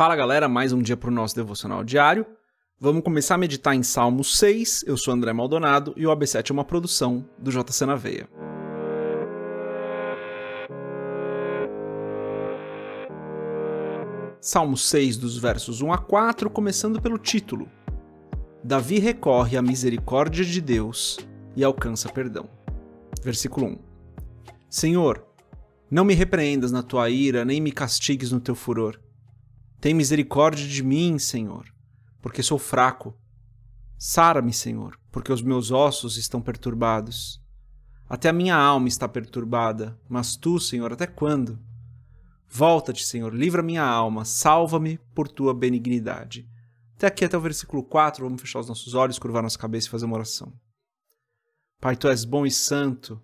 Fala galera, mais um dia para o nosso devocional diário. Vamos começar a meditar em Salmo 6. Eu sou André Maldonado e o AB7 é uma produção do JC na Veia. Salmo 6, dos versos 1 a 4, começando pelo título. Davi recorre à misericórdia de Deus e alcança perdão. Versículo 1. Senhor, não me repreendas na tua ira, nem me castigues no teu furor tem misericórdia de mim, Senhor, porque sou fraco. Sara-me, Senhor, porque os meus ossos estão perturbados. Até a minha alma está perturbada, mas tu, Senhor, até quando? Volta-te, Senhor, livra minha alma, salva-me por tua benignidade. Até aqui, até o versículo 4, vamos fechar os nossos olhos, curvar nossa cabeça e fazer uma oração. Pai, tu és bom e santo.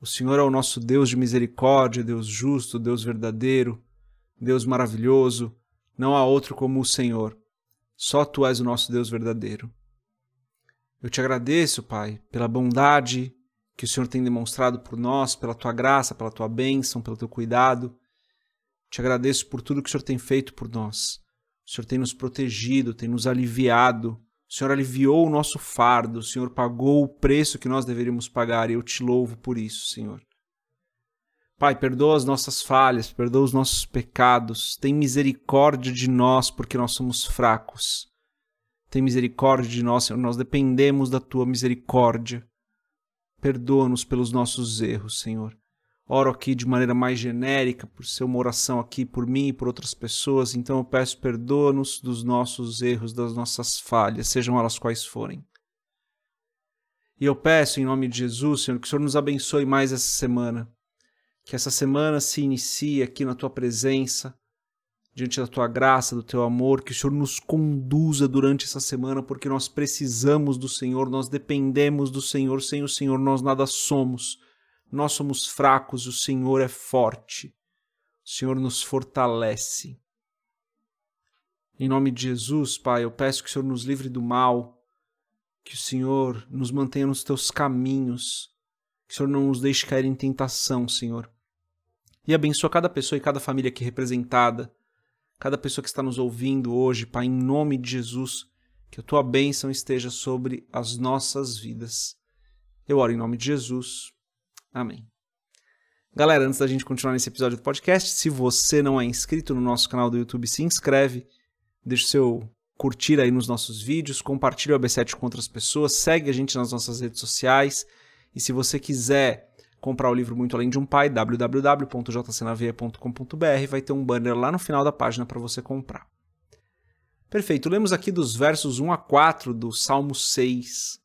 O Senhor é o nosso Deus de misericórdia, Deus justo, Deus verdadeiro, Deus maravilhoso. Não há outro como o Senhor. Só tu és o nosso Deus verdadeiro. Eu te agradeço, Pai, pela bondade que o Senhor tem demonstrado por nós, pela tua graça, pela tua bênção, pelo teu cuidado. Te agradeço por tudo que o Senhor tem feito por nós. O Senhor tem nos protegido, tem nos aliviado. O Senhor aliviou o nosso fardo, o Senhor pagou o preço que nós deveríamos pagar e eu te louvo por isso, Senhor. Pai, perdoa as nossas falhas, perdoa os nossos pecados, tem misericórdia de nós porque nós somos fracos. Tem misericórdia de nós, Senhor, nós dependemos da tua misericórdia. Perdoa-nos pelos nossos erros, Senhor. Oro aqui de maneira mais genérica, por ser uma oração aqui por mim e por outras pessoas, então eu peço perdoa-nos dos nossos erros, das nossas falhas, sejam elas quais forem. E eu peço em nome de Jesus, Senhor, que o Senhor nos abençoe mais essa semana que essa semana se inicie aqui na tua presença, diante da tua graça, do teu amor, que o Senhor nos conduza durante essa semana, porque nós precisamos do Senhor, nós dependemos do Senhor, sem o Senhor nós nada somos. Nós somos fracos, o Senhor é forte. O Senhor nos fortalece. Em nome de Jesus, Pai, eu peço que o Senhor nos livre do mal, que o Senhor nos mantenha nos teus caminhos, que o Senhor não nos deixe cair em tentação, Senhor e abençoa cada pessoa e cada família aqui representada, cada pessoa que está nos ouvindo hoje, Pai, em nome de Jesus, que a tua bênção esteja sobre as nossas vidas. Eu oro em nome de Jesus. Amém. Galera, antes da gente continuar nesse episódio do podcast, se você não é inscrito no nosso canal do YouTube, se inscreve, deixa o seu curtir aí nos nossos vídeos, compartilha o AB7 com outras pessoas, segue a gente nas nossas redes sociais e se você quiser comprar o livro Muito Além de um Pai, www.jcnave.com.br vai ter um banner lá no final da página para você comprar. Perfeito, lemos aqui dos versos 1 a 4 do Salmo 6.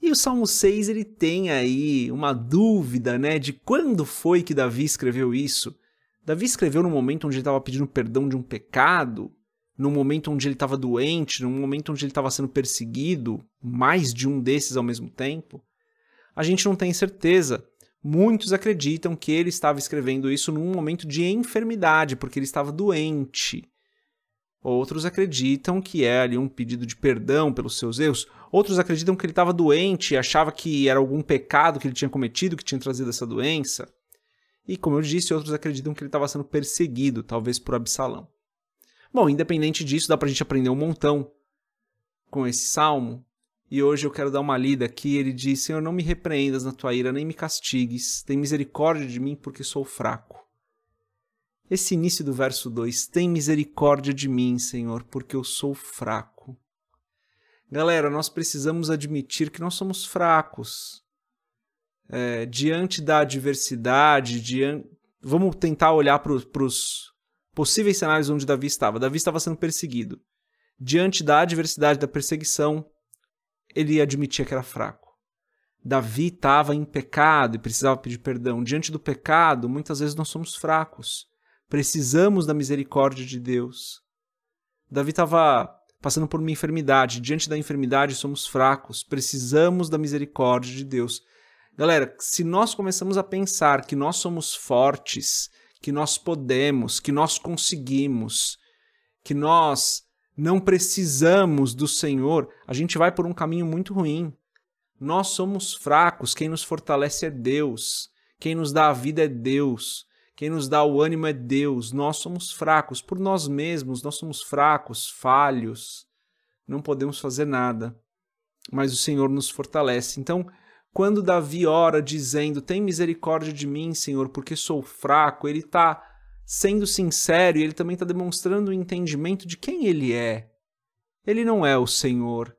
E o Salmo 6 ele tem aí uma dúvida, né, de quando foi que Davi escreveu isso. Davi escreveu no momento onde ele estava pedindo perdão de um pecado, no momento onde ele estava doente, no momento onde ele estava sendo perseguido, mais de um desses ao mesmo tempo a gente não tem certeza. Muitos acreditam que ele estava escrevendo isso num momento de enfermidade, porque ele estava doente. Outros acreditam que é ali um pedido de perdão pelos seus erros. Outros acreditam que ele estava doente e achava que era algum pecado que ele tinha cometido que tinha trazido essa doença. E, como eu disse, outros acreditam que ele estava sendo perseguido, talvez por Absalão. Bom, independente disso, dá para a gente aprender um montão com esse salmo. E hoje eu quero dar uma lida aqui. Ele diz: Senhor, não me repreendas na tua ira, nem me castigues. Tem misericórdia de mim, porque sou fraco. Esse início do verso 2: Tem misericórdia de mim, Senhor, porque eu sou fraco. Galera, nós precisamos admitir que nós somos fracos. É, diante da adversidade, diante... vamos tentar olhar para os possíveis cenários onde Davi estava. Davi estava sendo perseguido. Diante da adversidade, da perseguição, ele admitia que era fraco. Davi estava em pecado e precisava pedir perdão. Diante do pecado, muitas vezes nós somos fracos. Precisamos da misericórdia de Deus. Davi estava passando por uma enfermidade. Diante da enfermidade, somos fracos. Precisamos da misericórdia de Deus. Galera, se nós começamos a pensar que nós somos fortes, que nós podemos, que nós conseguimos, que nós não precisamos do Senhor, a gente vai por um caminho muito ruim. Nós somos fracos, quem nos fortalece é Deus, quem nos dá a vida é Deus, quem nos dá o ânimo é Deus. Nós somos fracos por nós mesmos, nós somos fracos, falhos, não podemos fazer nada, mas o Senhor nos fortalece. Então, quando Davi ora dizendo: Tem misericórdia de mim, Senhor, porque sou fraco, ele está sendo sincero e ele também está demonstrando o um entendimento de quem ele é. Ele não é o Senhor.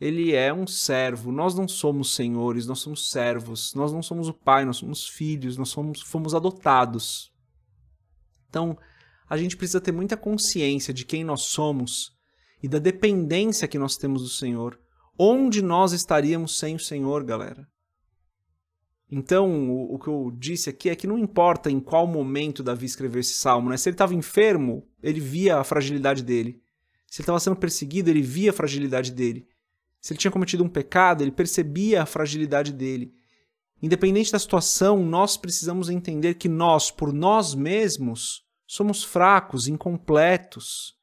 Ele é um servo. Nós não somos senhores, nós somos servos. Nós não somos o pai, nós somos filhos, nós somos, fomos adotados. Então, a gente precisa ter muita consciência de quem nós somos e da dependência que nós temos do Senhor. Onde nós estaríamos sem o Senhor, galera? Então, o, o, que eu disse aqui é que não importa em qual momento Davi escreveu esse salmo, né? Se ele estava enfermo, ele via a fragilidade dele. Se ele estava sendo perseguido, ele via a fragilidade dele. Se ele tinha cometido um pecado, ele percebia a fragilidade dele. Independente da situação, nós precisamos entender que nós, por nós mesmos, somos fracos, incompletos.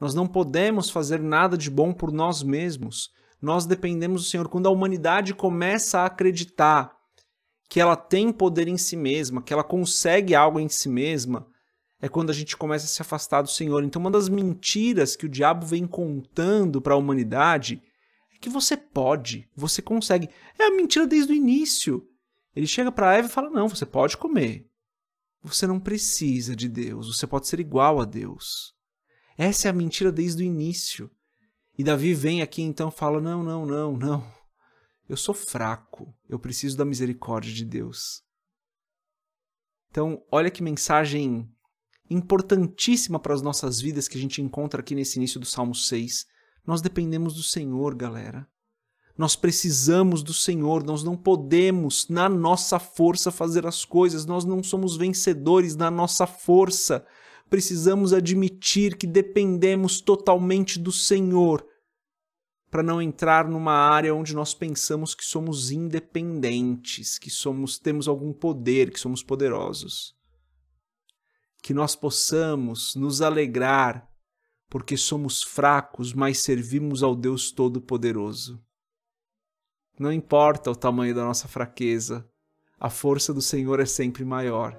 Nós não podemos fazer nada de bom por nós mesmos. Nós dependemos do Senhor. Quando a humanidade começa a acreditar que ela tem poder em si mesma, que ela consegue algo em si mesma, é quando a gente começa a se afastar do Senhor. Então, uma das mentiras que o diabo vem contando para a humanidade é que você pode, você consegue. É a mentira desde o início. Ele chega para Eva e fala: Não, você pode comer. Você não precisa de Deus, você pode ser igual a Deus. Essa é a mentira desde o início. E Davi vem aqui então e fala: Não, não, não, não. Eu sou fraco, eu preciso da misericórdia de Deus. Então, olha que mensagem importantíssima para as nossas vidas que a gente encontra aqui nesse início do Salmo 6. Nós dependemos do Senhor, galera. Nós precisamos do Senhor, nós não podemos, na nossa força, fazer as coisas, nós não somos vencedores na nossa força. Precisamos admitir que dependemos totalmente do Senhor para não entrar numa área onde nós pensamos que somos independentes, que somos temos algum poder, que somos poderosos. Que nós possamos nos alegrar porque somos fracos, mas servimos ao Deus Todo-Poderoso. Não importa o tamanho da nossa fraqueza, a força do Senhor é sempre maior.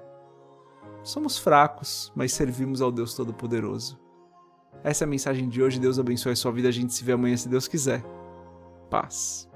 Somos fracos, mas servimos ao Deus Todo-Poderoso. Essa é a mensagem de hoje. Deus abençoe a sua vida. A gente se vê amanhã, se Deus quiser. Paz.